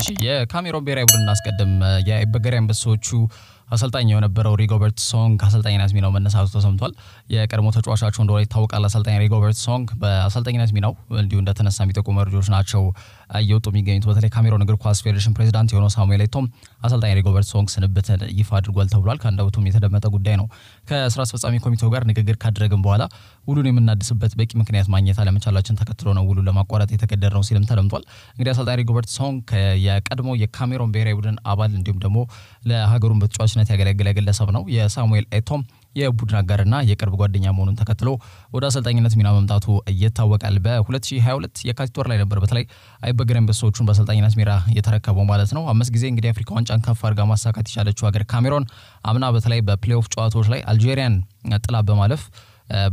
እሺ የካሜሮን ብሔራዊ ቡድን እናስቀድም። የአይበገሪ አንበሶቹ አሰልጣኝ የነበረው ሪጎበርት ሶንግ ከአሰልጣኝነት ሚናው መነሳቱ ተሰምቷል። የቀድሞ ተጫዋቻቸው እንደሆነ ይታወቃል። አሰልጣኝ ሪጎበርት ሶንግ በአሰልጣኝነት ሚናው እንዲሁ እንደተነሳ የሚጠቁ መረጃዎች ናቸው እየወጡ የሚገኙት። በተለይ ካሜሮን እግር ኳስ ፌዴሬሽን ፕሬዚዳንት የሆነው ሳሙኤል ኤቶም አሰልጣኝ ሪጎበርት ሶንግ ስንብትን ይፋ አድርጓል ተብሏል። ከአንደበቱም የተደመጠ ጉዳይ ነው። ከስራ አስፈጻሚ ኮሚቴው ጋር ንግግር ካደረግን በኋላ ውሉን የምናድስበት በቂ ምክንያት ማግኘት አለመቻላችን ተከትሎ ነው ውሉን ለማቋረጥ ነው ሲልም ተደምጧል። እንግዲህ አሰልጣኝ ሪጎበርት ሶንግ የቀድሞ የካሜሮን ብሔራዊ ቡድን አባል እንዲሁም ደግሞ ለሀገሩን በተጫዋች ተጫዋችነት ያገለገለ ግለሰብ ነው። የሳሙኤል ኤቶም የቡድን አጋርና የቅርብ ጓደኛ መሆኑን ተከትሎ ወደ አሰልጣኝነት ሚና መምጣቱ ይታወቃል። በ2022 የካቲት ወር ላይ ነበር በተለይ አይበገር አንበሶቹን በአሰልጣኝነት ሚና የተረከበው ማለት ነው። አምስት ጊዜ እንግዲህ አፍሪካ ዋንጫን ከፍ አድርጋ ማሳካት የቻለችው ሀገር ካሜሮን አምና በተለይ በፕሌኦፍ ጨዋታዎች ላይ አልጄሪያን ጥላ በማለፍ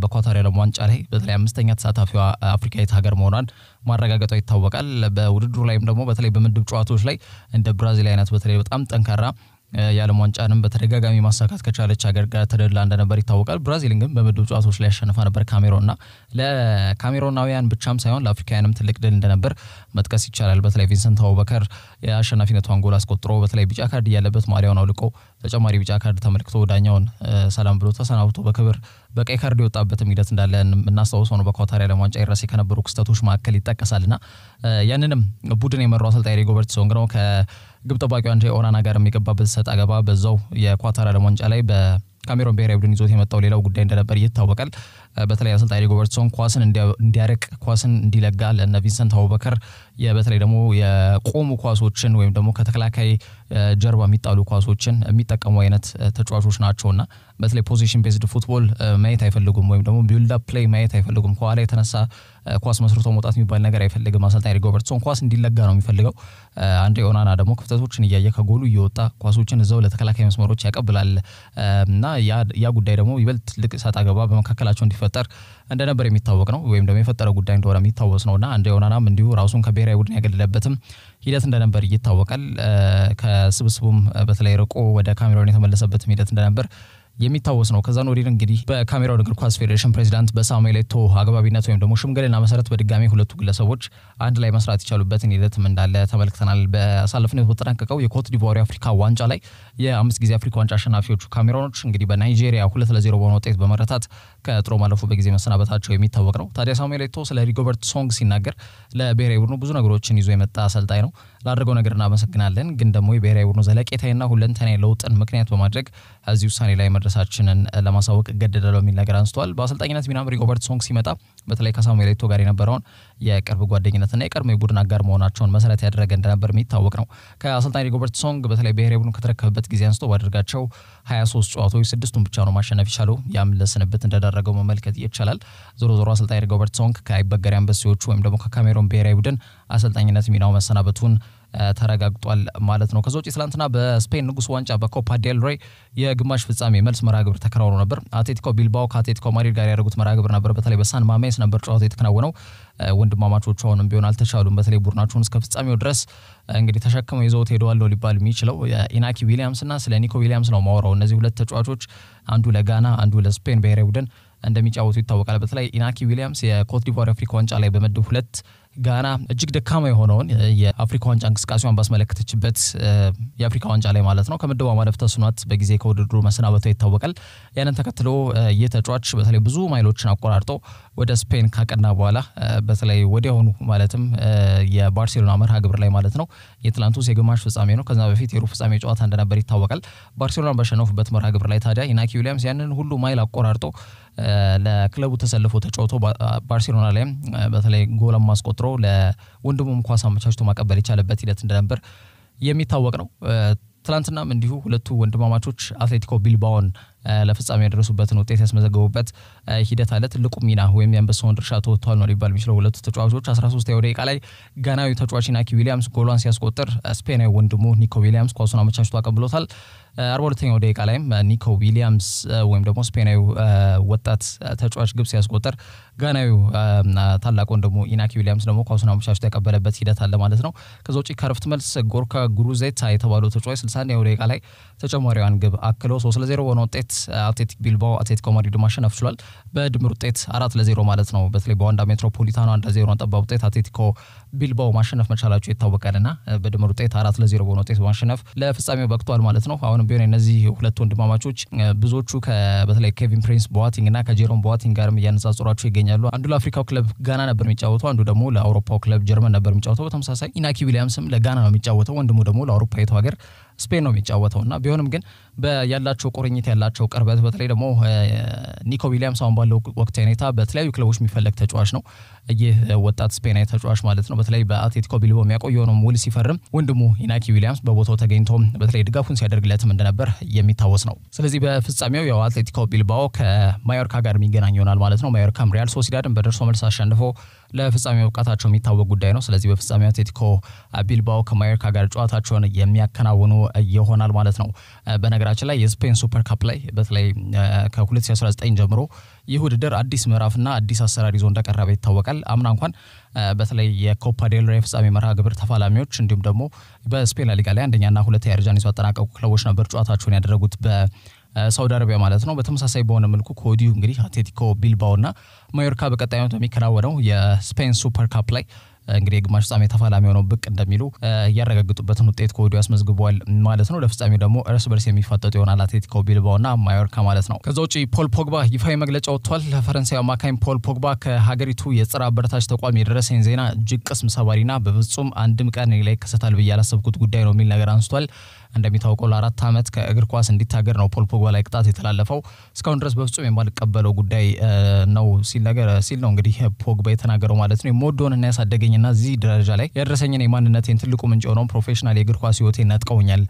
በኳታር የዓለም ዋንጫ ላይ በተለይ አምስተኛ ተሳታፊዋ አፍሪካዊት ሀገር መሆኗን ማረጋገጧ ይታወቃል። በውድድሩ ላይም ደግሞ በተለይ በምድብ ጨዋታዎች ላይ እንደ ብራዚል አይነት በተለይ በጣም ጠንካራ የዓለም ዋንጫንም በተደጋጋሚ ማሳካት ከቻለች ሀገር ጋር ተደላ እንደነበር ይታወቃል። ብራዚልን ግን በምድብ ጨዋታዎች ላይ ያሸነፋ ነበር ካሜሮንና ለካሜሮናውያን ብቻም ሳይሆን ለአፍሪካውያንም ትልቅ ድል እንደነበር መጥቀስ ይቻላል። በተለይ ቪንሰንት አቡበከር የአሸናፊነቷን ጎል አስቆጥሮ በተለይ ቢጫ ካርድ እያለበት ማሊያውን አውልቆ ተጨማሪ ቢጫ ካርድ ተመልክቶ ዳኛውን ሰላም ብሎ ተሰናብቶ በክብር በቀይ ካርድ የወጣበትም ሂደት እንዳለ እናስታውሰው ነው። በኳታሪ የዓለም ዋንጫ ይረሴ ከነበሩ ክስተቶች መካከል ይጠቀሳልና ያንንም ቡድን የመሩ አሰልጣኝ ሪጎበርት ሶንግረው ከግብ ጠባቂ አንድሬ ኦናና ጋር የሚገባበት ሰጥ አገባ በዛው የኳታሪ ዓለም ዋንጫ ላይ በካሜሮን ብሔራዊ ቡድን ይዞት የመጣው ሌላው ጉዳይ እንደነበር ይታወቃል። በተለይ አሰልጣኝ ሪጎበርትሶን ኳስን እንዲያርቅ ኳስን እንዲለጋ ለነ ቪንሰንት አቡበከር በተለይ ደግሞ የቆሙ ኳሶችን ወይም ደግሞ ከተከላካይ ጀርባ የሚጣሉ ኳሶችን የሚጠቀሙ አይነት ተጫዋቾች ናቸውና በተለይ ፖዚሽን ቤዝድ ፉትቦል ማየት አይፈልጉም፣ ወይም ደግሞ ቢልድ አፕ ፕሌይ ማየት አይፈልጉም። ከኋላ የተነሳ ኳስ መስርቶ መውጣት የሚባል ነገር አይፈልግም። አሰልጣኝ ሪጎበርትሶን ኳስ እንዲለጋ ነው የሚፈልገው። አንድ ኦናና ደግሞ ክፍተቶችን እያየ ከጎሉ እየወጣ ኳሶችን እዛው ለተከላካይ መስመሮች ያቀብላል እና ያ ጉዳይ ደግሞ ይበልጥ ትልቅ ሰጣ ገባ በመካከላቸው እንዲፈ ሲፈጠር እንደነበር የሚታወቅ ነው ወይም ደግሞ የፈጠረው ጉዳይ እንደሆነ የሚታወስ እና አንድ የሆናናም እንዲሁ ራሱን ከብሔራዊ ቡድን ያገለለበትም ሂደት እንደነበር ይታወቃል። ከስብስቡም በተለይ ርቆ ወደ ካሜሮን የተመለሰበትም ሂደት እንደነበር የሚታወስ ነው። ከዛን ወዲህ እንግዲህ በካሜራው እግር ኳስ ፌዴሬሽን ፕሬዚዳንት በሳሙኤል ኤቶ አግባቢነት ወይም ደግሞ ሽምግልና መሰረት በድጋሚ ሁለቱ ግለሰቦች አንድ ላይ መስራት የቻሉበትን ሂደትም እንዳለ ተመልክተናል። በሳለፍነት በተጠናቀቀው የኮት ዲቮሪ አፍሪካ ዋንጫ ላይ የአምስት ጊዜ አፍሪካ ዋንጫ አሸናፊዎቹ ካሜሮኖች እንግዲህ በናይጄሪያ ሁለት ለዜሮ በሆነ ውጤት በመረታት ከጥሮ ማለፉ በጊዜ መሰናበታቸው የሚታወቅ ነው። ታዲያ ሳሙኤል ኤቶ ስለ ሪጎበርት ሶንግ ሲናገር ለብሔራዊ ቡድኑ ብዙ ነገሮችን ይዞ የመጣ አሰልጣኝ ነው ላደረገው ነገር እናመሰግናለን። ግን ደግሞ የብሔራዊ ቡድኑ ዘለቄታዊና ሁለንተናዊ ለውጥን ምክንያት በማድረግ እዚህ ውሳኔ ላይ መድረሳችንን ለማሳወቅ እገደዳለሁ የሚል ነገር አንስተዋል። በአሰልጣኝነት ሚናም ሪጎበርት ሶንግ ሲመጣ በተለይ ከሳሙኤል ኤቶ ጋር የነበረውን የቅርብ ጓደኝነትና የቀድሞ የቡድን አጋር መሆናቸውን መሰረት ያደረገ እንደነበር የሚታወቅ ነው። ከአሰልጣኝ ሪጎበርት ሶንግ በተለይ ብሔራዊ ቡድኑ ከተረከበበት ጊዜ አንስቶ ባደርጋቸው 23 ጨዋታዎች ስድስቱን ብቻ ነው ማሸነፍ ይቻሉ ያም ለስንብት እንዳደረገው መመልከት ይቻላል። ዞሮ ዞሮ አሰልጣኝ ሪጎበርት ሶንግ ከአይበገሪያን ወይም ደግሞ ከካሜሮን ብሔራዊ ቡድን አሰልጣኝነት ሚናው መሰናበቱን ተረጋግጧል ማለት ነው። ከዛ ውጭ ትላንትና በስፔን ንጉስ ዋንጫ በኮፓ ዴል ሬይ የግማሽ ፍጻሜ መልስ መራግብር ተከናውኖ ነበር። አትሌቲኮ ቢልባኦ ከአትሌቲኮ ማድሪድ ጋር ያደረጉት መራግብር ነበር። በተለይ በሳን ማሜስ ነበር ጨዋታ የተከናወነው። ወንድማማቾቹ አሁንም ቢሆን አልተቻሉም። በተለይ ቡድናቸውን እስከ ፍጻሜው ድረስ እንግዲህ ተሸክመው ይዘውት ሄደዋለው ሊባል የሚችለው ኢናኪ ዊሊያምስና ስለ ኒኮ ዊሊያምስ ነው ማውራው። እነዚህ ሁለት ተጫዋቾች አንዱ ለጋና አንዱ ለስፔን ብሔራዊ ቡድን እንደሚጫወቱ ይታወቃል። በተለይ ኢናኪ ዊሊያምስ የኮትዲቫር አፍሪካ ዋንጫ ላይ በመድብ ሁለት ጋና እጅግ ደካማ የሆነውን የአፍሪካ ዋንጫ እንቅስቃሴዋን ባስመለከተችበት የአፍሪካ ዋንጫ ላይ ማለት ነው ከምድቧ ማለፍ ተስኗት በጊዜ ከውድድሩ መሰናበቷ ይታወቃል። ያንን ተከትሎ ይህ ተጫዋች በተለይ ብዙ ማይሎችን አቆራርጦ ወደ ስፔን ካቀና በኋላ በተለይ ወዲያውኑ ማለትም የባርሴሎና መርሃ ግብር ላይ ማለት ነው የትላንቱስ የግማሽ ፍጻሜ ነው። ከዛ በፊት የሩብ ፍጻሜ ጨዋታ እንደነበር ይታወቃል። ባርሴሎና በሸነፉበት መርሃ ግብር ላይ ታዲያ ኢናኪ ዊሊያምስ ያንን ሁሉ ማይል አቆራርጦ ለክለቡ ተሰልፎ ተጫውቶ ባርሴሎና ላይም በተለይ ጎልም አስቆጥሮ ለወንድሙም ኳስ አመቻችቶ ማቀበል የቻለበት ሂደት እንደነበር የሚታወቅ ነው። ትላንትናም እንዲሁ ሁለቱ ወንድማማቾች አትሌቲኮ ቢልባውን ለፍጻሜ ያደረሱበትን ውጤት ያስመዘገቡበት ሂደት አለ። ትልቁ ሚና ወይም የአንበሳውን ድርሻ ተወጥቷል ነው ሊባል የሚችለው ሁለቱ ተጫዋቾች። ያው ደቂቃ ላይ ጋናዊ ተጫዋች ናኪ ዊሊያምስ ጎሏን ሲያስቆጥር ስፔናዊ ወንድሙ ኒኮ ዊሊያምስ ኳሱን አመቻችቶ አቀብሎታል። አርባ ሁለተኛው ደቂቃ ላይም ኒኮ ዊሊያምስ ወይም ደግሞ ስፔናዊ ወጣት ተጫዋች ግብ ሲያስቆጠር ጋናዊው ታላቅ ወንድሙ ኢናኪ ዊሊያምስ ደግሞ ኳሱን አመቻችቶ ያቀበለበት ሂደት አለ ማለት ነው። ከዛ ውጭ ከረፍት መልስ ጎርካ ጉሩዜታ የተባለው ተጫዋች ስልሳ አንደኛው ደቂቃ ላይ ተጨማሪዋን ግብ አክሎ ሶስት ለዜሮ በሆነ ውጤት አትሌቲክ ቢልባኦ አትሌቲኮ ማድሪድ ማሸነፍ ችሏል። በድምር ውጤት አራት ለዜሮ ማለት ነው። በተለይ በዋንዳ ሜትሮፖሊታኖ አንድ ለዜሮ ጠባብ ውጤት አትሌቲኮ ቢልባኦ ማሸነፍ መቻላቸው ይታወቃልና በድምር ውጤት አራት ለዜሮ በሆነ ውጤት ማሸነፍ ለፍጻሜው በቅቷል ማለት ነው አሁን አሁንም ቢሆን እነዚህ ሁለት ወንድማማቾች ብዙዎቹ በተለይ ኬቪን ፕሪንስ ቦዋቲንግ እና ከጄሮም ቦዋቲንግ ጋርም እያነጻጽሯቸው ይገኛሉ። አንዱ ለአፍሪካው ክለብ ጋና ነበር የሚጫወተው፣ አንዱ ደግሞ ለአውሮፓው ክለብ ጀርመን ነበር የሚጫወተው። በተመሳሳይ ኢናኪ ዊሊያምስም ለጋና ነው የሚጫወተው፣ ወንድሙ ደግሞ ለአውሮፓዊቱ ሀገር ስፔን ነው የሚጫወተው እና ቢሆንም ግን ያላቸው ቁርኝት ያላቸው ቅርበት በተለይ ደግሞ ኒኮ ዊሊያምስ አሁን ባለው ወቅት ሁኔታ በተለያዩ ክለቦች የሚፈለግ ተጫዋች ነው። ይህ ወጣት ስፔናዊ ተጫዋች ማለት ነው። በተለይ በአትሌቲኮ ቢልቦ የሚያቆየው ነው ውል ሲፈርም ወንድሙ ኢናኪ ዊሊያምስ በቦታው ተገኝቶ በተለይ ድጋፉን ሲያደርግለትም እንደነበር የሚታወስ ነው። ስለዚህ በፍጻሜው ያው አትሌቲኮ ቢልባኦ ከማዮርካ ጋር የሚገናኝ ይሆናል ማለት ነው። ማዮርካም ሪያል ሶሲዳድን በደርሶ መልስ አሸንፎ ለፍጻሜ መብቃታቸው የሚታወቅ ጉዳይ ነው። ስለዚህ በፍጻሜ አትሌቲኮ ቢልባኦ ከማዮርካ ጋር ጨዋታቸውን የሚያከናውኑ ይሆናል ማለት ነው። በነገራችን ላይ የስፔን ሱፐር ካፕ ላይ በተለይ ከ2019 ጀምሮ ይህ ውድድር አዲስ ምዕራፍና አዲስ አሰራር ይዞ እንደቀረበ ይታወቃል። አምና እንኳን በተለይ የኮፓ ዴል ሬ መርሃ ግብር ተፋላሚዎች እንዲሁም ደግሞ በስፔን ላሊጋ ላይ አንደኛና ሁለተኛ ደረጃን ይዞ አጠናቀቁ ክለቦች ነበር ጨዋታቸውን ያደረጉት በ ሳውዲ አረቢያ ማለት ነው። በተመሳሳይ በሆነ መልኩ ከወዲሁ እንግዲህ አትሌቲኮ ቢልባው እና ማዮርካ በቀጣይ የሚከናወነው በሚከናወነው የስፔን ሱፐር ካፕ ላይ እንግዲህ የግማሽ ፍጻሜ ተፋላሚ ሆነው ብቅ እንደሚሉ እያረጋግጡበትን ውጤት ከወዲሁ ያስመዝግበዋል ማለት ነው። ለፍጻሜው ደግሞ እርስ በርስ የሚፋጠጡ ይሆናል አትሌቲኮ ቢልባኦና ማዮርካ ማለት ነው። ከዛ ውጭ ፖል ፖግባ ይፋዊ መግለጫ ወጥቷል። ፈረንሳዊ አማካኝ ፖል ፖግባ ከሀገሪቱ የጽራ አበረታች ተቋም የደረሰኝ ዜና እጅግ ቅስም ሰባሪና በፍጹም አንድም ቀን ላይ ይከሰታል ብዬ ያላሰብኩት ጉዳይ ነው የሚል ነገር አንስቷል። እንደሚታወቀው ለአራት ዓመት ከእግር ኳስ እንዲታገድ ነው ፖል ፖግባ ላይ ቅጣት የተላለፈው። እስካሁን ድረስ በፍጹም የማልቀበለው ጉዳይ ነው ሲል ነገር ሲል ነው እንግዲህ ፖግባ የተናገረው ማለት ነው። የምወደውንና ያሳደገኝና እዚህ ደረጃ ላይ ያደረሰኝን የማንነቴን ትልቁ ምንጭ የሆነውን ፕሮፌሽናል የእግር ኳስ ህይወቴ ነጥቀውኛል።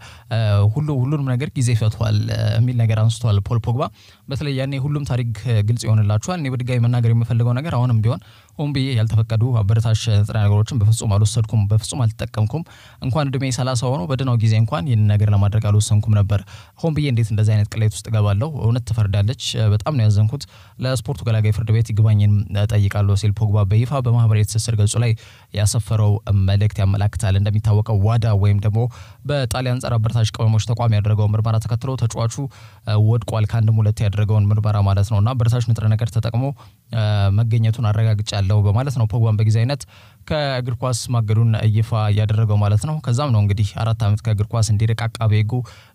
ሁሉ ሁሉንም ነገር ጊዜ ፈቷል የሚል ነገር አንስቷል ፖል ፖግባ። በተለይ ያኔ ሁሉም ታሪክ ግልጽ ይሆንላችኋል። እኔ በድጋሚ መናገር የምፈልገው ነገር አሁንም ቢሆን ሆን ብዬ ያልተፈቀዱ አበረታሽ ንጥረ ነገሮችን በፍጹም አልወሰድኩም፣ በፍጹም አልተጠቀምኩም። እንኳን እድሜ ሰላሳ ሆኖ በደህናው ጊዜ እንኳን ይህን ነገር ለማድረግ አልወሰንኩም ነበር። ሆን ብዬ እንዴት እንደዚህ አይነት ቅሌት ውስጥ እገባለሁ? እውነት ትፈርዳለች። በጣም ነው ያዘንኩት። ለስፖርቱ ገላጋይ ፍርድ ቤት ይግባኝን ጠይቃለሁ ሲል ፖግባ በይፋ በማህበራዊ ትስስር ገጹ ላይ ያሰፈረው መልእክት ያመላክታል። እንደሚታወቀው ዋዳ ወይም ደግሞ በጣሊያን ጸረ አበረታች ቅመሞች ተቋም ያደረገውን ምርመራ ተከትሎ ተጫዋቹ ወድቋል። ከአንድም ሁለት ያደረገውን ምርመራ ማለት ነው እና አበረታች ንጥረ ነገር ተጠቅሞ መገኘቱን ያለው በማለት ነው ፖግባን በጊዜያዊነት ከእግር ኳስ ማገዱን ይፋ ያደረገው ማለት ነው። ከዛም ነው እንግዲህ አራት ዓመት ከእግር ኳስ እንዲርቅ አቃቤ ሕጉ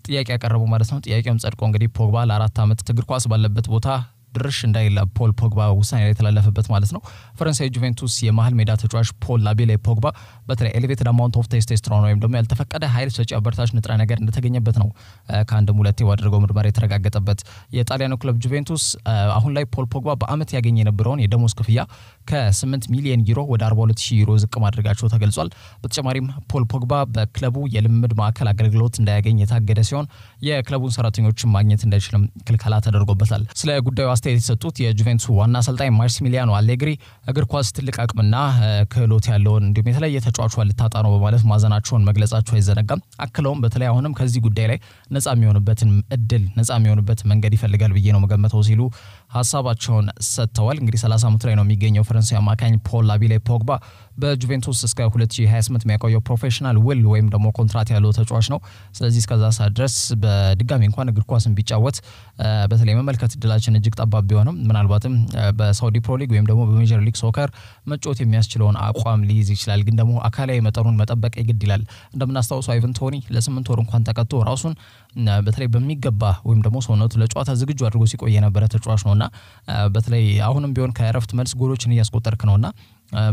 ጥያቄ ያቀረቡ ማለት ነው። ጥያቄውም ጸድቆ እንግዲህ ፖግባ ለአራት ዓመት እግር ኳስ ባለበት ቦታ ድርሽ እንዳይላ ፖል ፖግባ ውሳኔ ላይ የተላለፈበት ማለት ነው። ፈረንሳዊ ጁቬንቱስ የመሀል ሜዳ ተጫዋች ፖል ላቤላ ፖግባ በተለይ ኤሌቬትድ አማውንት ኦፍ ቴስቶስትሮን ወይም ደግሞ ያልተፈቀደ ኃይል ሰጪ አበረታች ንጥረ ነገር እንደተገኘበት ነው ከአንድም ሁለቴ ባደረገው ምርመራ የተረጋገጠበት። የጣሊያኑ ክለብ ጁቬንቱስ አሁን ላይ ፖል ፖግባ በአመት ያገኘ የነበረውን የደሞዝ ክፍያ ከ8 ሚሊዮን ዩሮ ወደ 42 ሺህ ዩሮ ዝቅ ማድረጋቸው ተገልጿል። በተጨማሪም ፖል ፖግባ በክለቡ የልምድ ማዕከል አገልግሎት እንዳያገኝ የታገደ ሲሆን የክለቡን ሰራተኞችን ማግኘት እንዳይችልም ክልከላ ተደርጎበታል። ስለ ጉዳዩ አስተያየት የሰጡት የጁቬንቱ ዋና አሰልጣኝ ማርሲሚሊያኖ አሌግሪ እግር ኳስ ትልቅ አቅምና ክህሎት ያለውን እንዲሁም የተለያየ ተጫዋቿ ልታጣ ነው በማለት ማዘናቸውን መግለጻቸው አይዘነጋም። አክለውም በተለይ አሁንም ከዚህ ጉዳይ ላይ ነጻ የሚሆንበትን እድል ነጻ የሚሆንበት መንገድ ይፈልጋል ብዬ ነው መገመተው ሲሉ ሀሳባቸውን ሰጥተዋል። እንግዲህ 30 ዓመቱ ላይ ነው የሚገኘው ፈረንሳዊ አማካኝ ፖል ላቢሌ ፖግባ በጁቬንቱስ እስከ 2028 የሚያቆየው ፕሮፌሽናል ውል ወይም ደግሞ ኮንትራት ያለው ተጫዋች ነው። ስለዚህ እስከዛ ሰዓት ድረስ በድጋሚ እንኳን እግር ኳስን ቢጫወት በተለይ መመልከት እድላችን እጅግ ጠባብ ቢሆንም ምናልባትም በሳውዲ ፕሮሊግ ወይም ደግሞ በሜጀር ሊግ ሶከር መጫወት የሚያስችለውን አቋም ሊይዝ ይችላል። ግን ደግሞ አካላዊ መጠኑን መጠበቅ ይግድ ይላል። እንደምናስታውሰው አይቨን ቶኒ ለስምንት ወር እንኳን ተቀጥቶ ራሱን በተለይ በሚገባ ወይም ደግሞ ሰውነቱ ለጨዋታ ዝግጁ አድርጎ ሲቆይ የነበረ ተጫዋች ነውና በተለይ አሁንም ቢሆን ከእረፍት መልስ ጎሎችን እያስቆጠርክ ነውና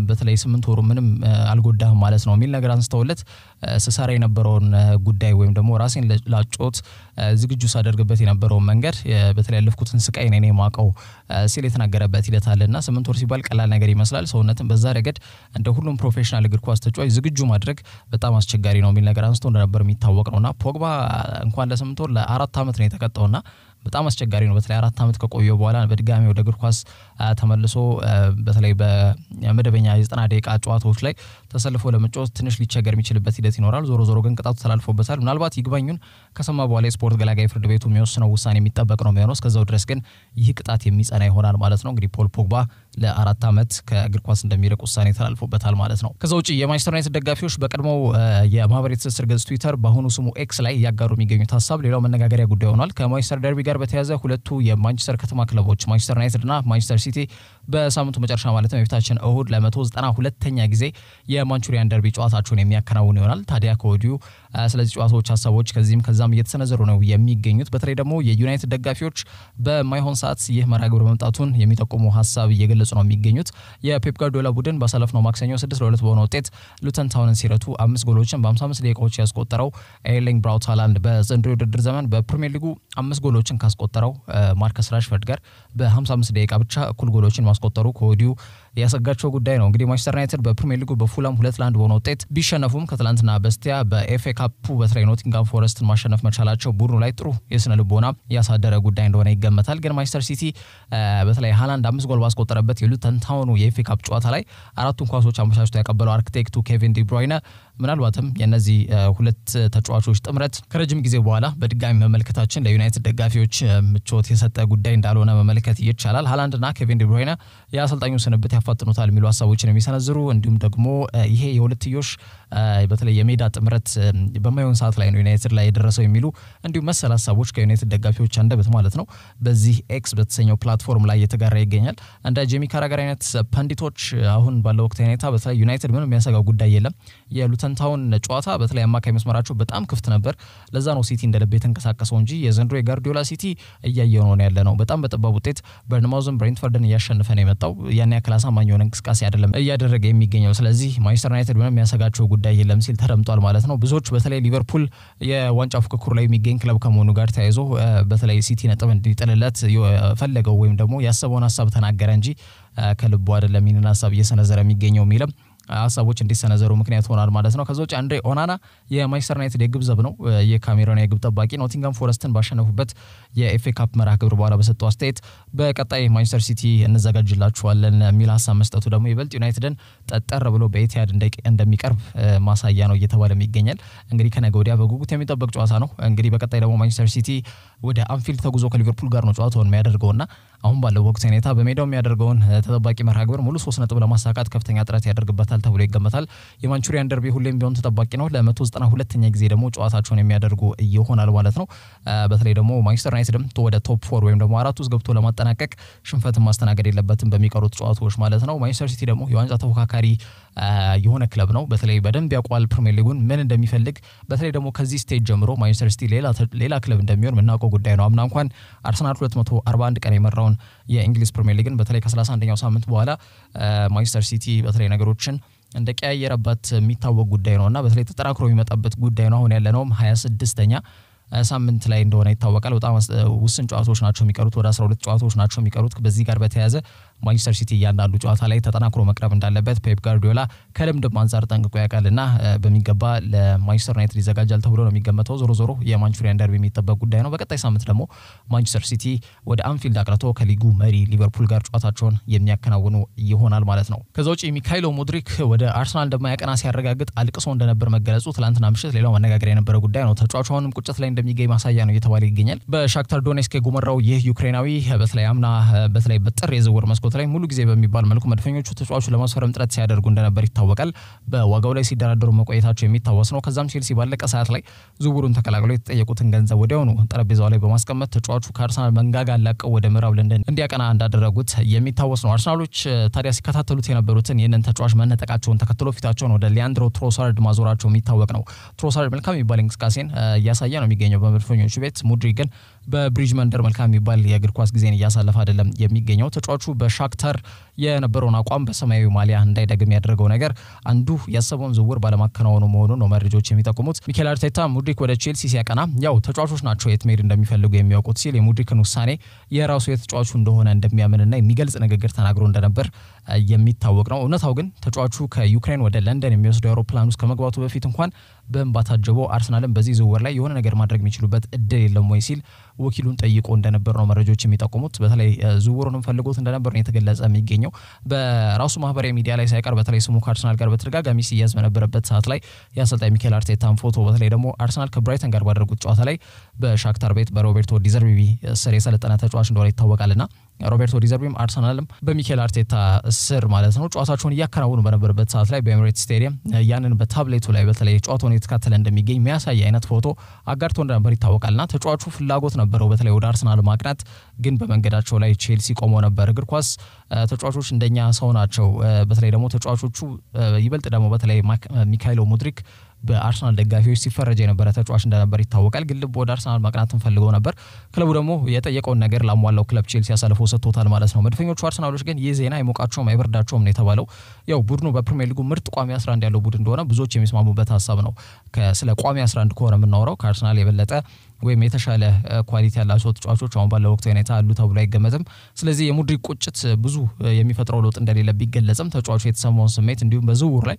በተለይ ስምንት ወሩ ምንም አልጎዳህም ማለት ነው የሚል ነገር አንስተውለት ስሰራ የነበረውን ጉዳይ ወይም ደግሞ ራሴን ላጮት ዝግጁ ሳደርግበት የነበረውን መንገድ በተለይ ያለፍኩትን ስቃይ ነኔ እኔ የማውቀው ሲል የተናገረበት ሂደት እና ስምንት ወር ሲባል ቀላል ነገር ይመስላል። ሰውነትን በዛ ረገድ እንደ ሁሉም ፕሮፌሽናል እግር ኳስ ተጫዋች ዝግጁ ማድረግ በጣም አስቸጋሪ ነው የሚል ነገር አንስቶ እንደነበር የሚታወቅ ነውና ፖግባ እንኳን ለስምንት ወር ለአራት ዓመት ነው የተቀጠውና በጣም አስቸጋሪ ነው። በተለይ አራት ዓመት ከቆየ በኋላ በድጋሚ ወደ እግር ኳስ ተመልሶ በተለይ በመደበኛ የዘጠና ደቂቃ ጨዋታዎች ላይ ተሰልፎ ለመጫወት ትንሽ ሊቸገር የሚችልበት ሂደት ይኖራል። ዞሮ ዞሮ ግን ቅጣቱ ተላልፎበታል። ምናልባት ይግባኙን ከሰማ በኋላ የስፖርት ገላጋይ ፍርድ ቤቱ የሚወስነው ውሳኔ የሚጠበቅ ነው የሚሆነው። እስከዛው ድረስ ግን ይህ ቅጣት የሚጸና ይሆናል ማለት ነው። እንግዲህ ፖል ፖግባ ለአራት ዓመት ከእግር ኳስ እንደሚርቅ ውሳኔ ተላልፎበታል ማለት ነው። ከዛ ውጭ የማንቸስተር ዩናይትድ ደጋፊዎች በቀድሞው የማህበራዊ ትስስር ገጽ ትዊተር፣ በአሁኑ ስሙ ኤክስ ላይ እያጋሩ የሚገኙት ሀሳብ ሌላው መነጋገሪያ ጉዳይ ሆኗል። ከማንቸስተር ደርቢ ጋር ጋር በተያያዘ ሁለቱ የማንቸስተር ከተማ ክለቦች ማንቸስተር ዩናይትድ እና ማንቸስተር ሲቲ በሳምንቱ መጨረሻ ማለት ነው የፊታችን እሁድ ለመቶ ዘጠና ሁለተኛ ጊዜ የማንቹሪያን ደርቢ ጨዋታቸውን የሚያከናውን ይሆናል። ታዲያ ከወዲሁ ስለዚህ ጨዋታዎች ሀሳቦች ከዚህም ከዛም እየተሰነዘሩ ነው የሚገኙት። በተለይ ደግሞ የዩናይትድ ደጋፊዎች በማይሆን ሰዓት ይህ መርሃ ግብር መምጣቱን የሚጠቁሙ ሀሳብ እየገለጹ ነው የሚገኙት። የፔፕ ጋርዲዮላ ቡድን ባሳለፍነው ማክሰኞ ስድስት ለሁለት በሆነ ውጤት ሉተን ታውንን ሲረቱ አምስት ጎሎችን በ55 ደቂቃዎች ያስቆጠረው ኤርሊንግ ብራውት ሃላንድ በዘንድሮ የውድድር ዘመን በፕሪሚየር ሊጉ አምስት ጎሎችን ካስቆጠረው ማርከስ ራሽፈርድ ጋር በ55 ደቂቃ ብቻ እኩል ጎሎችን የሚያስቆጠሩ ከወዲሁ ያሰጋቸው ጉዳይ ነው። እንግዲህ ማንቸስተር ዩናይትድ በፕሪሚየር ሊጉ በፉላም ሁለት ለአንድ በሆነ ውጤት ቢሸነፉም ከትላንትና በስቲያ በኤፍኤ ካፑ በተለይ ኖቲንጋም ፎረስትን ማሸነፍ መቻላቸው ቡድኑ ላይ ጥሩ የስነ ልቦና ያሳደረ ጉዳይ እንደሆነ ይገመታል። ግን ማንቸስተር ሲቲ በተለይ ሃላንድ አምስት ጎል ባስቆጠረበት የሉተን ታውኑ የኤፍኤ ካፕ ጨዋታ ላይ አራቱን ኳሶች አመቻችቶ ያቀበለው አርክቴክቱ ኬቪን ዲብሮይነ ምናልባትም የእነዚህ ሁለት ተጫዋቾች ጥምረት ከረጅም ጊዜ በኋላ በድጋሚ መመልከታችን ለዩናይትድ ደጋፊዎች ምቾት የሰጠ ጉዳይ እንዳልሆነ መመልከት ይቻላል። ሃላንድና ኬቪን ዲብሮይነ የአሰልጣኙ ስንብት ያፋጥኑታል የሚሉ ሀሳቦችን የሚሰነዝሩ እንዲሁም ደግሞ ይሄ የሁለትዮሽ በተለይ የሜዳ ጥምረት በማይሆን ሰዓት ላይ ነው ዩናይትድ ላይ የደረሰው የሚሉ እንዲሁም መሰል ሀሳቦች ከዩናይትድ ደጋፊዎች አንደበት ማለት ነው በዚህ ኤክስ በተሰኘው ፕላትፎርም ላይ የተጋራ ይገኛል። እንደ ጄሚ ካራገር አይነት ፐንዲቶች አሁን ባለው ወቅት ሁኔታ በተለይ ዩናይትድ ምንም የሚያሰጋው ጉዳይ የለም። የሉተንታውን ጨዋታ በተለይ አማካኝ መስመራቸው በጣም ክፍት ነበር። ለዛ ነው ሲቲ እንደ ልብ የተንቀሳቀሰው እንጂ የዘንድሮ የጋርዲዮላ ሲቲ ነው ያለ ነው። በጣም በጠባብ ውጤት በርንማውዝን ብሬንትፈርድን እያሸነፈ ነው የመጣው ያን ያክል አስተማማኝ የሆነ እንቅስቃሴ አይደለም እያደረገ የሚገኘው። ስለዚህ ማንቸስተር ዩናይትድ ምንም የሚያሰጋቸው ጉዳይ የለም ሲል ተደምጧል ማለት ነው። ብዙዎች በተለይ ሊቨርፑል የዋንጫ ፉክክሩ ላይ የሚገኝ ክለብ ከመሆኑ ጋር ተያይዞ በተለይ ሲቲ ነጥብ እንዲጥልለት ፈለገው ወይም ደግሞ ያሰበውን ሀሳብ ተናገረ እንጂ ከልቡ አይደለም ይህንን ሀሳብ እየሰነዘረ የሚገኘው የሚለም ሀሳቦች እንዲሰነዘሩ ምክንያት ሆናል ማለት ነው። ከዛ ውጭ አንድሬ ኦናና የማንቸስተር ዩናይትድ የግብ ዘብ ነው። የካሜሮን የግብ ጠባቂ ኖቲንጋም ፎረስትን ባሸነፉበት የኤፌ ካፕ መርሃ ግብር በኋላ በሰጠው አስተያየት በቀጣይ ማንቸስተር ሲቲ እንዘጋጅላችኋለን የሚል ሀሳብ መስጠቱ ደግሞ ይበልጥ ዩናይትድን ጠጠር ብሎ በኤትያድ እንደሚቀርብ ማሳያ ነው እየተባለም ይገኛል። እንግዲህ ከነገ ወዲያ በጉጉት የሚጠበቅ ጨዋታ ነው። እንግዲህ በቀጣይ ደግሞ ማንቸስተር ሲቲ ወደ አንፊልድ ተጉዞ ከሊቨርፑል ጋር ነው ጨዋታውን የሚያደርገውና አሁን ባለው ወቅት ሁኔታ በሜዳው የሚያደርገውን ተጠባቂ መርሃ ግብር ሙሉ ሶስት ነጥብ ለማሳካት ከፍተኛ ጥረት ያደርግበታል ተብሎ ይገመታል። የማንቹሪያን ደርቢ ሁሌም ቢሆን ተጠባቂ ነው። ለ192ኛ ጊዜ ደግሞ ጨዋታቸውን የሚያደርጉ ይሆናል ማለት ነው። በተለይ ደግሞ ማንቸስተር ዩናይትድም ወደ ቶፕ ፎር ወይም ደግሞ አራት ውስጥ ገብቶ ለማጠናቀቅ ሽንፈትን ማስተናገድ የለበትም በሚቀሩት ጨዋታዎች ማለት ነው። ማንቸስተር ሲቲ ደግሞ የዋንጫ ተፎካካሪ የሆነ ክለብ ነው። በተለይ በደንብ ያውቋል ፕሪሚየር ሊጉን ምን እንደሚፈልግ። በተለይ ደግሞ ከዚህ ስቴጅ ጀምሮ ማንቸስተር ሲቲ ሌላ ክለብ እንደሚሆን የምናውቀው ጉዳይ ነው። አምና እንኳን አርሰናል 241 ቀን የመራውን አሁን የእንግሊዝ ፕሪሚየር ሊግን በተለይ ከ31ኛው ሳምንት በኋላ ማንቸስተር ሲቲ በተለይ ነገሮችን እንደ ቀያየረበት የሚታወቅ ጉዳይ ነው እና በተለይ ተጠናክሮ የሚመጣበት ጉዳይ ነው። አሁን ያለነውም 26 ስድስተኛ። ሳምንት ላይ እንደሆነ ይታወቃል። በጣም ውስን ጨዋታዎች ናቸው የሚቀሩት፣ ወደ 12 ጨዋታዎች ናቸው የሚቀሩት። በዚህ ጋር በተያያዘ ማንቸስተር ሲቲ እያንዳንዱ ጨዋታ ላይ ተጠናክሮ መቅረብ እንዳለበት ፔፕ ጋርዲዮላ ከልምድ አንጻር ጠንቅቆ ያውቃልና በሚገባ ለማንቸስተር ዩናይትድ ይዘጋጃል ተብሎ ነው የሚገመተው። ዞሮ ዞሮ የማንቹሪያን ደርቢ የሚጠበቅ ጉዳይ ነው። በቀጣይ ሳምንት ደግሞ ማንቸስተር ሲቲ ወደ አንፊልድ አቅንቶ ከሊጉ መሪ ሊቨርፑል ጋር ጨዋታቸውን የሚያከናውኑ ይሆናል ማለት ነው። ከዛ ውጭ ሚካይሎ ሙድሪክ ወደ አርሰናል እንደማያቀና ሲያረጋግጥ አልቅሶ እንደነበር መገለጹ ትላንትና ምሽት ሌላው መነጋገር የነበረ ጉዳይ ነው። ተጫዋቹ አሁንም ቁጭት ላይ እንደሚገኝ ማሳያ ነው እየተባለ ይገኛል። በሻክታር ዶኔስክ የጎመራው ይህ ዩክሬናዊ በተለይ አምና በተለይ በጥር የዝውውር መስኮት ላይ ሙሉ ጊዜ በሚባል መልኩ መድፈኞቹ ተጫዋቹ ለማስፈረም ጥረት ሲያደርጉ እንደነበር ይታወቃል። በዋጋው ላይ ሲደራደሩ መቆየታቸው የሚታወስ ነው። ከዛም ቼልሲ ባለቀ ሰዓት ላይ ዝውውሩን ተቀላቅለው የተጠየቁትን ገንዘብ ወዲያውኑ ጠረጴዛው ላይ በማስቀመጥ ተጫዋቹ ከአርሰናል መንጋጋ ላቀው ወደ ምዕራብ ለንደን እንዲያቀና እንዳደረጉት የሚታወስ ነው። አርሰናሎች ታዲያ ሲከታተሉት የነበሩትን ይህንን ተጫዋች መነጠቃቸውን ተከትሎ ፊታቸውን ወደ ሊያንድሮ ትሮሳርድ ማዞራቸው የሚታወቅ ነው። ትሮሳርድ መልካም የሚባል እንቅስቃሴን እያሳየ ነው የሚገ jobben med å fornye Schweiz mot Ryggen. በብሪጅ መንደር መልካም የሚባል የእግር ኳስ ጊዜን እያሳለፈ አይደለም የሚገኘው። ተጫዋቹ በሻክተር የነበረውን አቋም በሰማያዊ ማሊያ እንዳይደግም ያደረገው ነገር አንዱ ያሰበውን ዝውውር ባለማከናወኑ መሆኑን ነው መረጃዎች የሚጠቁሙት። ሚኬል አርቴታ ሙድሪክ ወደ ቼልሲ ሲያቀና ያው ተጫዋቾች ናቸው የት መሄድ እንደሚፈልጉ የሚያውቁት ሲል የሙድሪክን ውሳኔ የራሱ የተጫዋቹ እንደሆነ እንደሚያምንና የሚገልጽ ንግግር ተናግሮ እንደነበር የሚታወቅ ነው። እውነታው ግን ተጫዋቹ ከዩክሬን ወደ ለንደን የሚወስደው አውሮፕላን ውስጥ ከመግባቱ በፊት እንኳን በእንባ ታጅቦ አርሰናልን በዚህ ዝውውር ላይ የሆነ ነገር ማድረግ የሚችሉበት እድል የለም ወይ ሲል ወኪሉን ጠይቆ እንደነበር ነው መረጃዎች የሚጠቁሙት። በተለይ ዝውውሩንም ፈልጎት እንደነበር ነው የተገለጸ የሚገኘው። በራሱ ማህበራዊ ሚዲያ ላይ ሳይቀር በተለይ ስሙ ከአርሰናል ጋር በተደጋጋሚ ሲያዝ በነበረበት ሰዓት ላይ የአሰልጣኝ ሚካኤል አርቴታን ፎቶ በተለይ ደግሞ አርሰናል ከብራይተን ጋር ባደረጉት ጨዋታ ላይ በሻክታር ቤት በሮቤርቶ ዲዘርቢቢ ስር የሰለጠነ ተጫዋች እንደሆነ ይታወቃልና ሮቤርቶ ዲዘርቢም አርሰናልም በሚኬል አርቴታ ስር ማለት ነው ጨዋታቸውን እያከናወኑ በነበረበት ሰዓት ላይ በኤምሬት ስቴዲየም ያንን በታብሌቱ ላይ በተለይ ጨዋታውን የተካተለ እንደሚገኝ የሚያሳይ አይነት ፎቶ አጋርቶ እንደነበር ይታወቃልና ተጫዋቹ ፍላጎት ነበረው በተለይ ወደ አርሰናል ማቅናት፣ ግን በመንገዳቸው ላይ ቼልሲ ቆሞ ነበር። እግር ኳስ ተጫዋቾች እንደኛ ሰው ናቸው። በተለይ ደግሞ ተጫዋቾቹ ይበልጥ ደግሞ በተለይ ሚካይሎ ሙድሪክ በአርሰናል ደጋፊዎች ሲፈረጅ የነበረ ተጫዋች እንደነበር ይታወቃል። ግን ልብ ወደ አርሰናል ማቅናትን ፈልገው ነበር። ክለቡ ደግሞ የጠየቀውን ነገር ላሟላው ክለብ ቼልሲ አሳልፎ ሰጥቶታል ማለት ነው። መድፈኞቹ አርሰናሎች ግን ይህ ዜና አይሞቃቸውም፣ አይበርዳቸውም ነው የተባለው። ያው ቡድኑ በፕሪሚየር ሊጉ ምርጥ ቋሚ 11 ያለው ቡድን እንደሆነ ብዙዎች የሚስማሙበት ሀሳብ ነው። ስለ ቋሚ 11 ከሆነ የምናወራው ከአርሰናል የበለጠ ወይም የተሻለ ኳሊቲ ያላቸው ተጫዋቾች አሁን ባለው ወቅት ሁኔታ አሉ ተብሎ አይገመትም። ስለዚህ የሙድሪክ ቁጭት ብዙ የሚፈጥረው ለውጥ እንደሌለ ቢገለጽም ተጫዋቹ የተሰማውን ስሜት እንዲሁም በዝውውር ላይ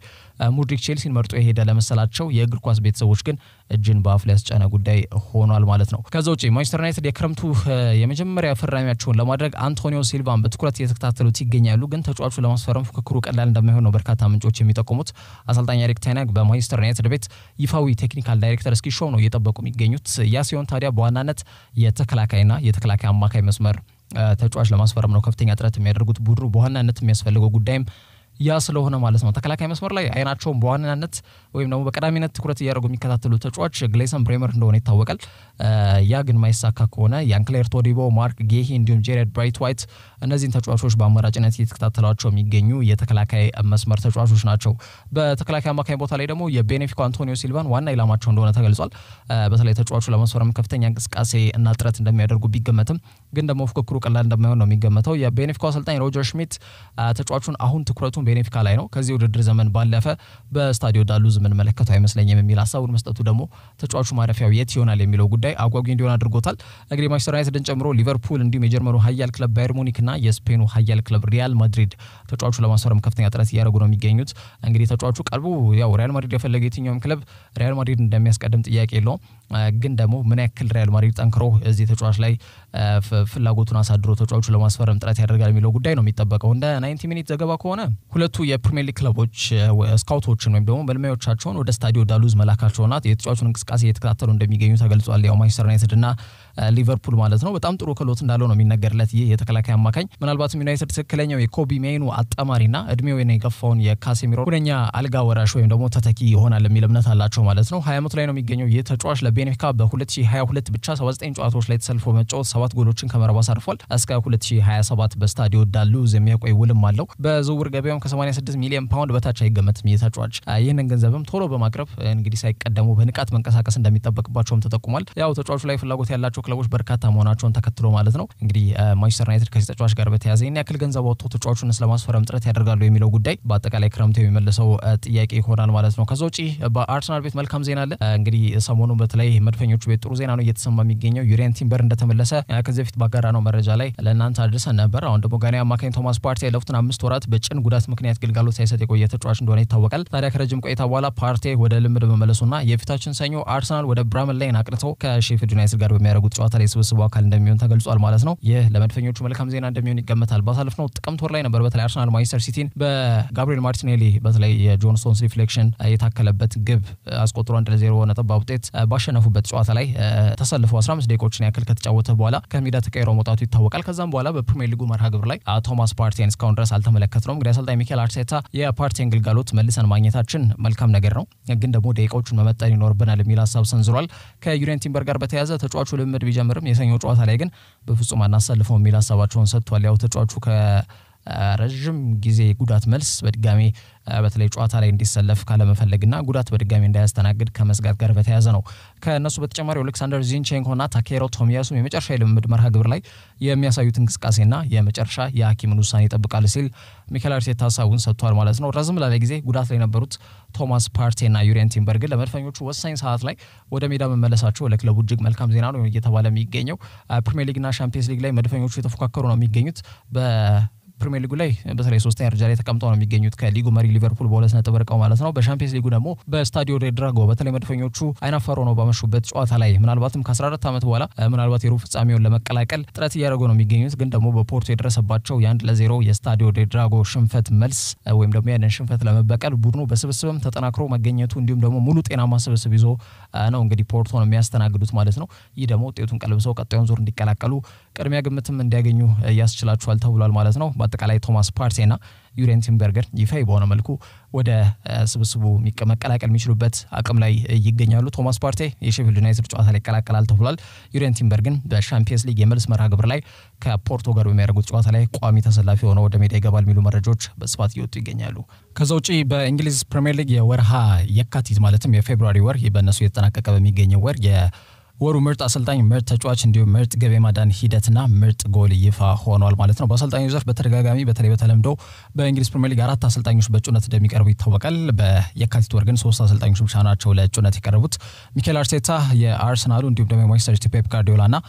ሙድሪክ ቼልሲን መርጦ የሄደ ለመሰላቸው የእግር ኳስ ቤተሰቦች ግን እጅን በአፍ ሊያስጫነ ጉዳይ ሆኗል ማለት ነው። ከዛ ውጭ ማንቸስተር ዩናይትድ የክረምቱ የመጀመሪያ ፈራሚያቸውን ለማድረግ አንቶኒዮ ሲልቫን በትኩረት እየተከታተሉት ይገኛሉ። ግን ተጫዋቹ ለማስፈረም ፉክክሩ ቀላል እንደማይሆን ነው በርካታ ምንጮች የሚጠቁሙት። አሰልጣኝ ኤሪክ ቴን በማንቸስተር ዩናይትድ ቤት ይፋዊ ቴክኒካል ዳይሬክተር እስኪሾም ነው እየጠበቁ የሚገኙት። ያ ሲሆን ታዲያ በዋናነት የተከላካይና የተከላካይ አማካይ መስመር ተጫዋች ለማስፈረም ነው ከፍተኛ ጥረት የሚያደርጉት። ቡድኑ በዋናነት የሚያስፈልገው ጉዳይም ያ ስለሆነ ማለት ነው ተከላካይ መስመር ላይ አይናቸውን በዋናነት ወይም ደግሞ በቀዳሚነት ትኩረት እያደረጉ የሚከታተሉ ተጫዋች ግሌሰን ብሬመር እንደሆነ ይታወቃል። ያ ግን ማይሳካ ከሆነ ያንክሌር ቶዲቦ፣ ማርክ ጌሂ እንዲሁም ጄሬድ ብራይት ዋይት እነዚህን ተጫዋቾች በአማራጭነት እየተከታተሏቸው የሚገኙ የተከላካይ መስመር ተጫዋቾች ናቸው። በተከላካይ አማካኝ ቦታ ላይ ደግሞ የቤኔፊኮ አንቶኒዮ ሲልቫን ዋና ኢላማቸው እንደሆነ ተገልጿል። በተለይ ተጫዋቹ ለመስፈረም ከፍተኛ እንቅስቃሴ እና ጥረት እንደሚያደርጉ ቢገመትም ግን ደግሞ ፉክክሩ ቀላል እንደማይሆን ነው የሚገመተው። የቤኔፊኮ አሰልጣኝ ሮጀር ሽሚት ተጫዋቹን አሁን ትኩረቱን ቤኔፊካ ላይ ነው። ከዚህ ውድድር ዘመን ባለፈ በስታዲዮ ዳሉዝ የምንመለከተው አይመስለኝም የሚል ሀሳቡን መስጠቱ ደግሞ ተጫዋቹ ማረፊያው የት ይሆናል የሚለው ጉዳይ አጓጊ እንዲሆን አድርጎታል። እንግዲህ ማንቸስተር ዩናይትድን ጨምሮ ሊቨርፑል፣ እንዲሁም የጀርመኑ ሀያል ክለብ ባየር ሙኒክ እና የስፔኑ ሀያል ክለብ ሪያል ማድሪድ ተጫዋቹ ለማስፈረም ከፍተኛ ጥረት እያደረጉ ነው የሚገኙት። እንግዲህ ተጫዋቹ ቀልቡ ያው ሪያል ማድሪድ የፈለገ የትኛውም ክለብ ሪያል ማድሪድ እንደሚያስቀድም ጥያቄ የለውም። ግን ደግሞ ምን ያክል ሪያል ማድሪድ ጠንክሮ እዚህ ተጫዋች ላይ ፍላጎቱን አሳድሮ ተጫዋቹ ለማስፈረም ጥረት ያደርጋል የሚለው ጉዳይ ነው የሚጠበቀው እንደ ናይንቲ ሚኒት ዘገባ ከሆነ ሁለቱ የፕሪሚየር ሊግ ክለቦች ስካውቶችን ወይም ደግሞ መልማዮቻቸውን ወደ ስታዲዮ ዳሉዝ መላካቸውና የተጫዋቹን እንቅስቃሴ እየተከታተሉ እንደሚገኙ ተገልጿል። ያው ማንቸስተር ዩናይትድ ሊቨርፑል ማለት ነው። በጣም ጥሩ ክህሎት እንዳለው ነው የሚነገርለት ይህ የተከላካይ አማካኝ። ምናልባትም ዩናይትድ ትክክለኛው የኮቢ ሜይኑ አጣማሪና እድሜው የገፋውን የካሴሚሮ ሁነኛ አልጋ ወራሽ ወይም ደግሞ ተተኪ ይሆናል የሚል እምነት አላቸው ማለት ነው። ሀያ ዓመቱ ላይ ነው የሚገኘው ይህ ተጫዋች ለቤኔፊካ በ2022 ብቻ 79 ጨዋታዎች ላይ ተሰልፎ መጫወት ሰባት ጎሎችን ከመረብ አሳርፏል። እስከ 2027 በስታዲዮ ዳሉዝ የሚያቆይ ውልም አለው። በዝውውር ገበያውም ከ86 ሚሊዮን ፓውንድ በታች አይገመትም ይህ ተጫዋች። ይህንን ገንዘብም ቶሎ በማቅረብ እንግዲህ ሳይቀደሙ በንቃት መንቀሳቀስ እንደሚጠበቅባቸውም ተጠቁሟል። ያው ተጫዋቹ ላይ ፍላጎት ያላቸው ክለቦች በርካታ መሆናቸውን ተከትሎ ማለት ነው እንግዲህ ማንቸስተር ዩናይትድ ከዚህ ተጫዋች ጋር በተያያዘ ይህን ያክል ገንዘብ ወጥቶ ተጫዋቹን ስለማስፈረም ጥረት ያደርጋሉ የሚለው ጉዳይ በአጠቃላይ ክረምቱ የሚመለሰው ጥያቄ ይሆናል ማለት ነው። ከዛ ውጪ በአርሰናል ቤት መልካም ዜና አለ። እንግዲህ ሰሞኑን በተለይ መድፈኞቹ ቤት ጥሩ ዜና ነው እየተሰማ የሚገኘው ዩሪያን ቲምበር እንደተመለሰ ከዚህ በፊት ባጋራ ነው መረጃ ላይ ለእናንተ አድርሰን ነበር። አሁን ደግሞ ጋና አማካኝ ቶማስ ፓርቲ ያለፉትን አምስት ወራት በጭን ጉዳት ምክንያት ግልጋሎት ሳይሰጥ የቆየ ተጫዋች እንደሆነ ይታወቃል። ታዲያ ከረጅም ቆይታ በኋላ ፓርቲ ወደ ልምድ መመለሱና የፊታችን ሰኞ አርሰናል ወደ ብራመን ላይን አቅንተው ከሼፊልድ ዩናይትድ ጋር በሚያደርጉት ጨዋታ ላይ ስብስቡ አካል እንደሚሆን ተገልጿል ማለት ነው። ይህ ለመድፈኞቹ መልካም ዜና እንደሚሆን ይገመታል። ባሳለፍነው ጥቅምት ወር ላይ ነበር በተለይ አርሰናል ማንቸስተር ሲቲን በጋብሪኤል ማርቲኔሊ በተለይ የጆን ስቶንስ ሪፍሌክሽን የታከለበት ግብ አስቆጥሮ አንድ ለዜሮ በሆነ ውጤት ባሸነፉበት ጨዋታ ላይ ተሰልፎ 15 ደቂቆችን ያክል ከተጫወተ በኋላ ከሜዳ ተቀይሮ መውጣቱ ይታወቃል። ከዛም በኋላ በፕሪሚየር ሊጉ መርሃ ግብር ላይ ቶማስ ፓርቲን እስካሁን ድረስ አልተመለከትነውም። እንግዲህ አሰልጣኝ ሚካኤል አርቴታ የፓርቲን ግልጋሎት መልሰን ማግኘታችን መልካም ነገር ነው፣ ግን ደግሞ ደቂቃዎቹን መመጠን ይኖርብናል የሚል ሀሳብ ሰንዝሯል። ከዩሬን ቲምበር ጋር በተያያዘ ተጫዋቹ ልምድ ቢጀምርም የሰኞ ጨዋታ ላይ ግን በፍጹም አናሳልፈው የሚል ሀሳባቸውን ሰጥቷል። ያው ተጫዋቹ ከ ከረዥም ጊዜ ጉዳት መልስ በድጋሚ በተለይ ጨዋታ ላይ እንዲሰለፍ ካለመፈለግና ጉዳት በድጋሚ እንዳያስተናግድ ከመስጋት ጋር በተያያዘ ነው። ከእነሱ በተጨማሪ ኦሌክሳንደር ዚንቼንኮና ታኬሮ ቶሚያሱም የመጨረሻ የልምምድ መርሃ ግብር ላይ የሚያሳዩት እንቅስቃሴና የመጨረሻ የሐኪምን ውሳኔ ይጠብቃል ሲል ሚኬል አርቴታ ሀሳቡን ሰጥቷል ማለት ነው። ረዝም ላለ ጊዜ ጉዳት ላይ የነበሩት ቶማስ ፓርቴና ዩሪየን ቲምበር ግን ለመድፈኞቹ ወሳኝ ሰዓት ላይ ወደ ሜዳ መመለሳቸው ለክለቡ እጅግ መልካም ዜና ነው እየተባለ የሚገኘው ፕሪሚየር ሊግና ሻምፒየንስ ሊግ ላይ መድፈኞቹ የተፎካከሩ ነው የሚገኙት ፕሪሚየር ሊጉ ላይ በተለይ ሶስተኛ ደረጃ ላይ ተቀምጠው ነው የሚገኙት ከሊጉ መሪ ሊቨርፑል በሁለት ነጥብ ርቀው ማለት ነው። በሻምፒየንስ ሊጉ ደግሞ በስታዲዮ ዴ ድራጎ በተለይ መድፈኞቹ አይናፋሮ ነው በመሹበት ጨዋታ ላይ ምናልባትም ከ14 ዓመት በኋላ ምናልባት የሩብ ፍጻሜውን ለመቀላቀል ጥረት እያደረጉ ነው የሚገኙት። ግን ደግሞ በፖርቶ የደረሰባቸው የአንድ ለዜሮ የስታዲዮ ዴ ድራጎ ሽንፈት መልስ ወይም ደግሞ ያንን ሽንፈት ለመበቀል ቡድኑ በስብስብም ተጠናክሮ መገኘቱ እንዲሁም ደግሞ ሙሉ ጤናማ ስብስብ ይዞ ነው እንግዲህ ነው የሚያስተናግዱት ማለት ነው። ይህ ደግሞ ውጤቱን ቀልብሰው ቀጣዩን ዙር እንዲቀላቀሉ ቅድሚያ ግምትም እንዲያገኙ ያስችላቸዋል ተብሏል ማለት ነው። በአጠቃላይ ቶማስ ፓርቴና ዩሬን ቲምበርገር ይፋ በሆነ መልኩ ወደ ስብስቡ መቀላቀል የሚችሉበት አቅም ላይ ይገኛሉ። ቶማስ ፓርቴ የሼፊልድ ዩናይትድ ጨዋታ ላይ ይቀላቀላል ተብሏል። ዩሬን ቲምበርግን በሻምፒየንስ ሊግ የመልስ መርሃ ግብር ላይ ከፖርቶ ጋር በሚያደርጉት ጨዋታ ላይ ቋሚ ተሰላፊ ሆነው ወደ ሜዳ ይገባል የሚሉ መረጃዎች በስፋት እየወጡ ይገኛሉ። ከዛ ውጪ በእንግሊዝ ፕሪምየር ሊግ የወርሃ የካቲት ማለትም የፌብሩዋሪ ወር በእነሱ የተጠናቀቀ በሚገኘው ወር ወሩ ምርጥ አሰልጣኝ፣ ምርጥ ተጫዋች እንዲሁም ምርጥ ግብ ማዳን ሂደትና ምርጥ ጎል ይፋ ሆኗል ማለት ነው። በአሰልጣኙ ዘርፍ በተደጋጋሚ በተለይ በተለምዶ በእንግሊዝ ፕሪሚየር ሊግ አራት አሰልጣኞች በእጩነት እንደሚቀርቡ ይታወቃል። በየካቲት ወር ግን ሶስት አሰልጣኞች ብቻ ናቸው ለእጩነት የቀረቡት። ሚኬል አርቴታ የአርሰናሉ እንዲሁም ደግሞ የማንቸስተር ሲቲ ፔፕ ና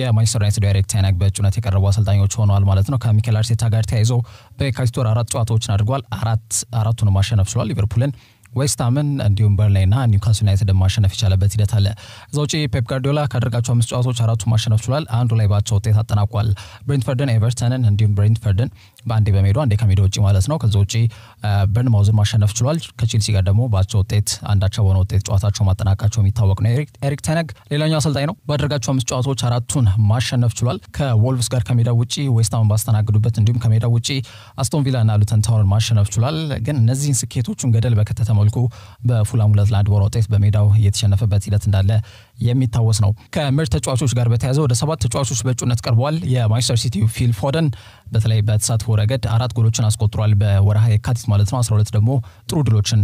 የማንቸስተር ዩናይትድ ዳይሬክት አይናግ በእጩነት የቀረቡ አሰልጣኞች ሆነዋል ማለት ነው። ከሚኬል አርቴታ ጋር ተያይዘው በየካቲት ወር አራት ጨዋታዎችን አድርጓል። አራት አራቱንም ማሸነፍ ችሏል ሊቨርፑልን ዌስትሃምን እንዲሁም በርንሌይና ኒውካስል ዩናይትድ ማሸነፍ የቻለበት ሂደት አለ። እዛ ውጭ ፔፕ ጋርዲዮላ ካደረጋቸው አምስት ጨዋታዎች አራቱ ማሸነፍ ችሏል፣ አንዱ ላይ ባቸው ውጤት አጠናቋል። ብሬንትፈርድን፣ ኤቨርተንን እንዲሁም ብሬንትፈርድን በአንዴ በሜዳ አንዴ ከሜዳ ውጭ ማለት ነው። ከዚ ውጭ በርንማውዝን ማሸነፍ ችሏል። ከቼልሲ ጋር ደግሞ በአቸው ውጤት አንዳቸው በሆነ ውጤት ጨዋታቸው ማጠናቃቸው የሚታወቅ ነው። ኤሪክ ተነግ ሌላኛው አሰልጣኝ ነው። ባደረጋቸው አምስት ጨዋታዎች አራቱን ማሸነፍ ችሏል። ከወልቭስ ጋር ከሜዳ ውጭ ዌስታን ባስተናግዱበት፣ እንዲሁም ከሜዳ ውጭ አስቶን ቪላ እና ሉተን ታውንን ማሸነፍ ችሏል። ግን እነዚህን ስኬቶቹን ገደል በከተተ መልኩ በፉላም ሁለት ለአንድ በሆነ ውጤት በሜዳው የተሸነፈበት ሂደት እንዳለ የሚታወስ ነው። ከምርጥ ተጫዋቾች ጋር በተያያዘ ወደ ሰባት ተጫዋቾች በእጩነት ቀርበዋል። የማንቸስተር ሲቲ ፊል ፎደን በተለይ በተሳትፎ ረገድ አራት ጎሎችን አስቆጥሯል በወረሃ የካቲት ማለት ነው። 12 ደግሞ ጥሩ ድሎችን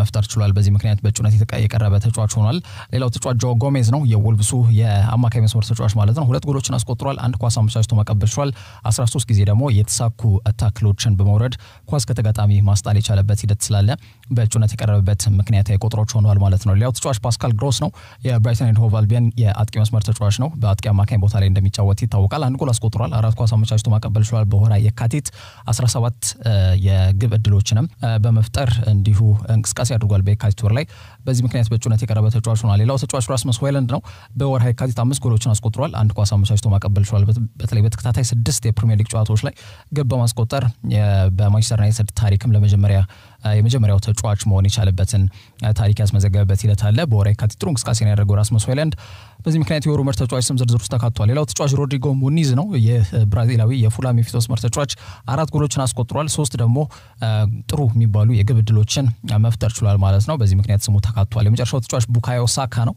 መፍጠር ችሏል። በዚህ ምክንያት በእጩነት የቀረበ ተጫዋች ሆኗል። ሌላው ተጫዋች ጆ ጎሜዝ ነው፣ የወልብሱ የአማካይ መስመር ተጫዋች ማለት ነው። ሁለት ጎሎችን አስቆጥሯል። አንድ ኳስ አመቻችቶ መቀበል ችሏል። 13 ጊዜ ደግሞ የተሳኩ ታክሎችን በመውረድ ኳስ ከተጋጣሚ ማስጣል የቻለበት ሂደት ስላለ በእጩነት የቀረበበት ምክንያታዊ ቁጥሮች ሆኗል ማለት ነው። ሌላው ተጫዋች ፓስካል ግሮስ ነው። የብራይተን ኤንድ ሆቭ አልቢዮን የአጥቂ መስመር ተጫዋች ነው። በአጥቂ አማካኝ ቦታ ላይ እንደሚጫወት ይታወቃል። አንድ ጎል አስቆጥሯል። አራት ኳስ አመቻችቶ ማቀበል ችሏል። በወራ የካቲት 17 የግብ እድሎችንም በመፍጠር እንዲሁ እንቅስቃሴ አድርጓል በየካቲት ወር ላይ። በዚህ ምክንያት በእጩነት የቀረበ ተጫዋች ሆኗል። ሌላው ተጫዋች ራስመስ ሆይለንድ ነው። በወርሃ የካቲት አምስት ጎሎችን አስቆጥሯል። አንድ ኳስ አመቻችቶ ማቀበል ችሏል። በተለይ በተከታታይ ስድስት የፕሪሚየር ሊግ ጨዋታዎች ላይ ግብ በማስቆጠር በማንቸስተር ዩናይትድ ታሪክም ለመጀመሪያ የመጀመሪያው ተጫዋች መሆን የቻለበትን ታሪክ ያስመዘገበበት ሂደት አለ። በወር የካቲት ጥሩ እንቅስቃሴን ያደረገው ራስመስ ሆይሉንድ በዚህ ምክንያት የወሩ ምርጥ ተጫዋች ስም ዝርዝር ውስጥ ተካቷል። ሌላው ተጫዋች ሮድሪጎ ሙኒዝ ነው። የብራዚላዊ የፉላም የፊት መስመር ተጫዋች አራት ጎሎችን አስቆጥሯል። ሶስት ደግሞ ጥሩ የሚባሉ የግብ ድሎችን መፍጠር ችሏል ማለት ነው። በዚህ ምክንያት ስሙ ተካቷል። የመጨረሻው ተጫዋች ቡካዮ ሳካ ነው።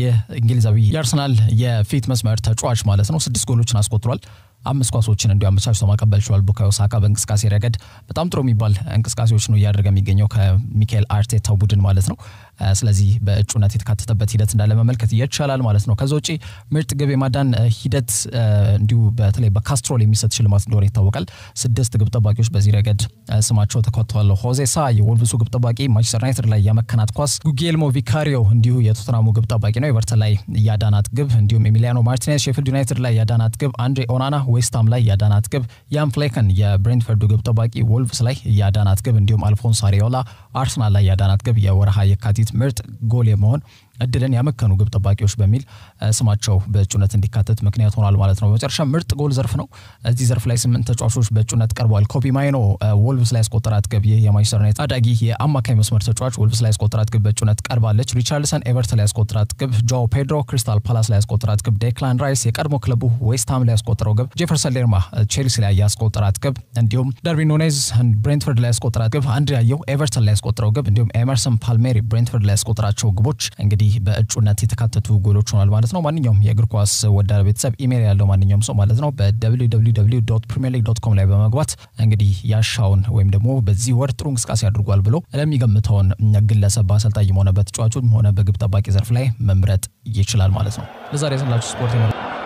የእንግሊዛዊ የአርሰናል የፊት መስመር ተጫዋች ማለት ነው። ስድስት ጎሎችን አስቆጥሯል። አምስት ኳሶችን እንዲሁ አመቻችቶ ማቀበል ችሏል። ቡካዮ ሳካ በእንቅስቃሴ ረገድ በጣም ጥሩ የሚባል እንቅስቃሴዎች ነው እያደረገ የሚገኘው ከሚካኤል አርቴታው ቡድን ማለት ነው። ስለዚህ በእጩነት የተካተተበት ሂደት እንዳለ መመልከት ይቻላል ማለት ነው። ከዚ ውጪ ምርጥ ግብ የማዳን ሂደት እንዲሁ በተለይ በካስትሮል የሚሰጥ ሽልማት እንደሆነ ይታወቃል። ስድስት ግብ ጠባቂዎች በዚህ ረገድ ስማቸው ተካተዋል። ሆዜሳ የወልብሱ ግብ ጠባቂ ማንቸስተር ዩናይትድ ላይ ያመከናት ኳስ፣ ጉጌልሞ ቪካሪዮ እንዲሁ የቶትናሙ ግብ ጠባቂ ነው፣ ኤቨርተን ላይ ያዳናት ግብ፣ እንዲሁም ኤሚሊያኖ ማርቲኔዝ ሼፊልድ ዩናይትድ ላይ ያዳናት ግብ፣ አንድሬ ኦናና ዌስትሃም ላይ ያዳናት ግብ፣ ያን ፍሌከን የብሬንትፈርዱ ግብ ጠባቂ ወልቭስ ላይ ያዳናት ግብ፣ እንዲሁም አልፎንሶ አሪዮላ አርሰናል ላይ ያዳናት ግብ የወረሃ የካቲት ምርጥ ጎል የመሆን እድልን ያመከኑ ግብ ጠባቂዎች በሚል ስማቸው በእጩነት እንዲካተት ምክንያት ሆኗል ማለት ነው። በመጨረሻ ምርጥ ጎል ዘርፍ ነው። እዚህ ዘርፍ ላይ ስምንት ተጫዋቾች በእጩነት ቀርበዋል። ኮቢ ማይኖ ወልቭስ ላይ ያስቆጠራት ግብ፣ ይህ የማንቸስተር ዩናይትድ ታዳጊ የአማካይ መስመር ተጫዋች ወልቭስ ላይ ያስቆጠራት ግብ በእጩነት ቀርባለች። ሪቻርልሰን ኤቨርት ላይ ያስቆጠራት ግብ፣ ጆ ፔድሮ ክሪስታል ፓላስ ላይ ያስቆጠራት ግብ፣ ዴክላን ራይስ የቀድሞ ክለቡ ዌስትሃም ላይ ያስቆጠረው ግብ፣ ጄፈርሰን ሌርማ ቼልሲ ላይ ያስቆጠራት ግብ እንዲሁም ዳርዊን ኑኔዝ ብሬንትፈርድ ላይ ያስቆጠራት ግብ፣ አንድ ያየው ኤቨርተን ላይ ያስቆጠረው ግብ እንዲሁም ኤመርሰን ፓልሜሪ ብሬንትፈርድ ላይ ያስቆጠራቸው ግቦች እንግዲህ እንግዲህ በእጩነት የተካተቱ ጎሎች ሆኗል ማለት ነው። ማንኛውም የእግር ኳስ ወዳድ ቤተሰብ ኢሜል ያለው ማንኛውም ሰው ማለት ነው በwww ሊግ ዶት ኮም ላይ በመግባት እንግዲህ ያሻውን ወይም ደግሞ በዚህ ወር ጥሩ እንቅስቃሴ አድርጓል ብሎ ለሚገምተውን ግለሰብ በአሰልጣኝም ሆነ በተጫዋቹም ሆነ በግብ ጠባቂ ዘርፍ ላይ መምረጥ ይችላል ማለት ነው። ለዛሬ ስንላችሁ ስፖርት